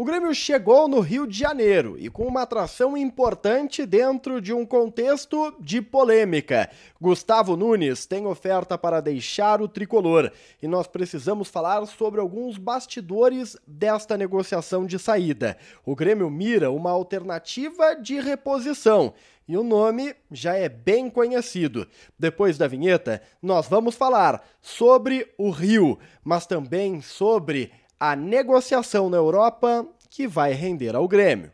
O Grêmio chegou no Rio de Janeiro e com uma atração importante dentro de um contexto de polêmica. Gustavo Nunes tem oferta para deixar o tricolor e nós precisamos falar sobre alguns bastidores desta negociação de saída. O Grêmio mira uma alternativa de reposição e o nome já é bem conhecido. Depois da vinheta, nós vamos falar sobre o Rio, mas também sobre a negociação na Europa que vai render ao Grêmio.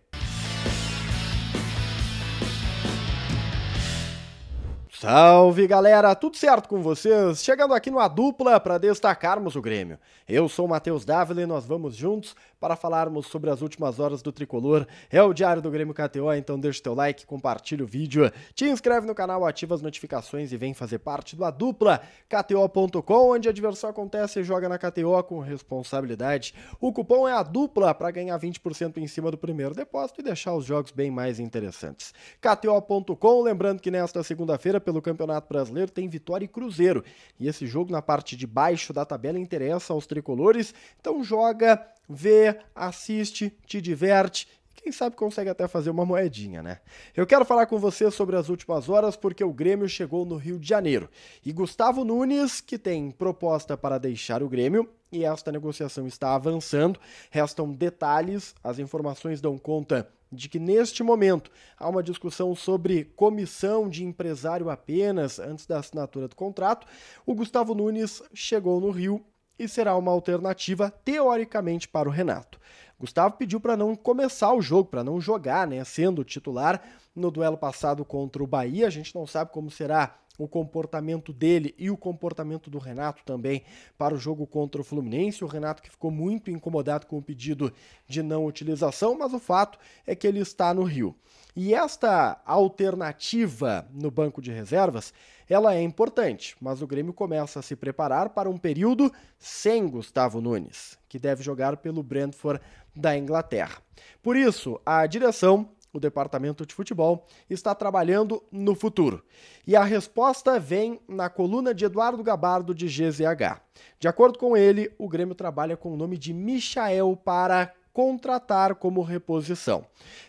Salve galera, tudo certo com vocês? Chegando aqui no A Dupla para destacarmos o Grêmio. Eu sou o Matheus Dávila e nós vamos juntos para falarmos sobre as últimas horas do tricolor. É o Diário do Grêmio KTO, então deixa teu like, compartilha o vídeo, te inscreve no canal, ativa as notificações e vem fazer parte do A Dupla KTO.com, onde a diversão acontece e joga na KTO com responsabilidade. O cupom é A Dupla para ganhar 20% em cima do primeiro depósito e deixar os jogos bem mais interessantes. KTO.com, lembrando que nesta segunda-feira, pelo pelo Campeonato Brasileiro tem Vitória e Cruzeiro. E esse jogo na parte de baixo da tabela interessa aos tricolores. Então joga, vê, assiste, te diverte quem sabe consegue até fazer uma moedinha, né? Eu quero falar com você sobre as últimas horas porque o Grêmio chegou no Rio de Janeiro. E Gustavo Nunes, que tem proposta para deixar o Grêmio, e esta negociação está avançando. Restam detalhes, as informações dão conta de que neste momento há uma discussão sobre comissão de empresário apenas antes da assinatura do contrato, o Gustavo Nunes chegou no Rio e será uma alternativa teoricamente para o Renato. Gustavo pediu para não começar o jogo, para não jogar, né, sendo titular no duelo passado contra o Bahia. A gente não sabe como será o comportamento dele e o comportamento do Renato também para o jogo contra o Fluminense. O Renato que ficou muito incomodado com o pedido de não utilização, mas o fato é que ele está no Rio. E esta alternativa no banco de reservas, ela é importante, mas o Grêmio começa a se preparar para um período sem Gustavo Nunes, que deve jogar pelo Brentford da Inglaterra. Por isso, a direção o departamento de futebol está trabalhando no futuro. E a resposta vem na coluna de Eduardo Gabardo de GZH. De acordo com ele, o Grêmio trabalha com o nome de Michael para contratar como reposição.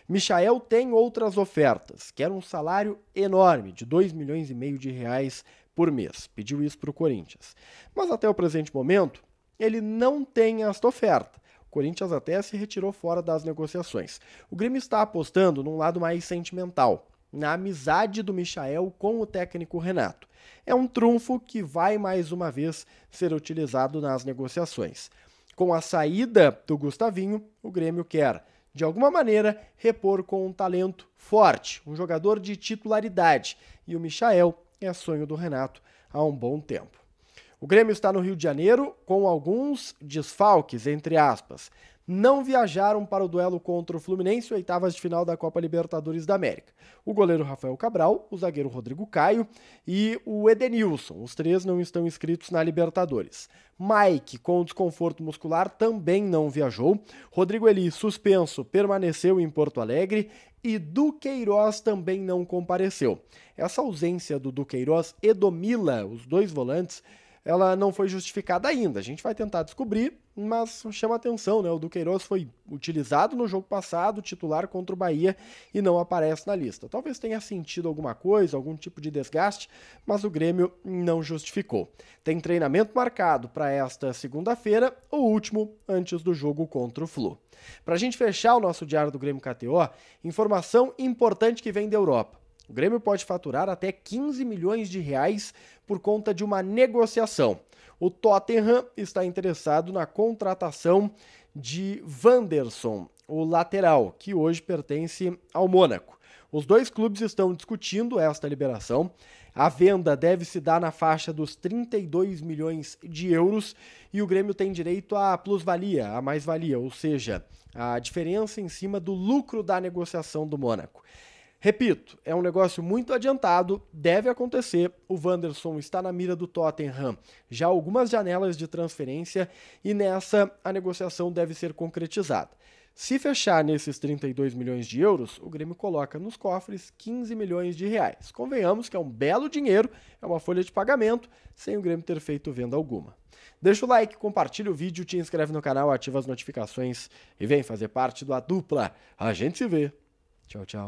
Michael tem outras ofertas, quer um salário enorme de 2 milhões e meio de reais por mês. Pediu isso para o Corinthians. Mas até o presente momento, ele não tem esta oferta. Corinthians até se retirou fora das negociações. O Grêmio está apostando num lado mais sentimental, na amizade do Michael com o técnico Renato. É um trunfo que vai mais uma vez ser utilizado nas negociações. Com a saída do Gustavinho, o Grêmio quer, de alguma maneira, repor com um talento forte, um jogador de titularidade. E o Michael é sonho do Renato há um bom tempo. O Grêmio está no Rio de Janeiro com alguns desfalques, entre aspas. Não viajaram para o duelo contra o Fluminense, oitavas de final da Copa Libertadores da América. O goleiro Rafael Cabral, o zagueiro Rodrigo Caio e o Edenilson. Os três não estão inscritos na Libertadores. Mike, com desconforto muscular, também não viajou. Rodrigo Eli, suspenso, permaneceu em Porto Alegre e Duqueiroz também não compareceu. Essa ausência do Duqueiroz e do Mila, os dois volantes, ela não foi justificada ainda. A gente vai tentar descobrir, mas chama atenção, né? O Duqueiroz foi utilizado no jogo passado, titular contra o Bahia, e não aparece na lista. Talvez tenha sentido alguma coisa, algum tipo de desgaste, mas o Grêmio não justificou. Tem treinamento marcado para esta segunda-feira, o último antes do jogo contra o Flu. Para a gente fechar o nosso Diário do Grêmio KTO, informação importante que vem da Europa. O Grêmio pode faturar até 15 milhões de reais por conta de uma negociação. O Tottenham está interessado na contratação de Vanderson, o lateral, que hoje pertence ao Mônaco. Os dois clubes estão discutindo esta liberação. A venda deve se dar na faixa dos 32 milhões de euros e o Grêmio tem direito à plusvalia, à mais-valia, ou seja, a diferença em cima do lucro da negociação do Mônaco. Repito, é um negócio muito adiantado, deve acontecer. O Wanderson está na mira do Tottenham já algumas janelas de transferência e nessa a negociação deve ser concretizada. Se fechar nesses 32 milhões de euros, o Grêmio coloca nos cofres 15 milhões de reais. Convenhamos que é um belo dinheiro, é uma folha de pagamento, sem o Grêmio ter feito venda alguma. Deixa o like, compartilha o vídeo, te inscreve no canal, ativa as notificações e vem fazer parte da dupla. A gente se vê. Tchau, tchau.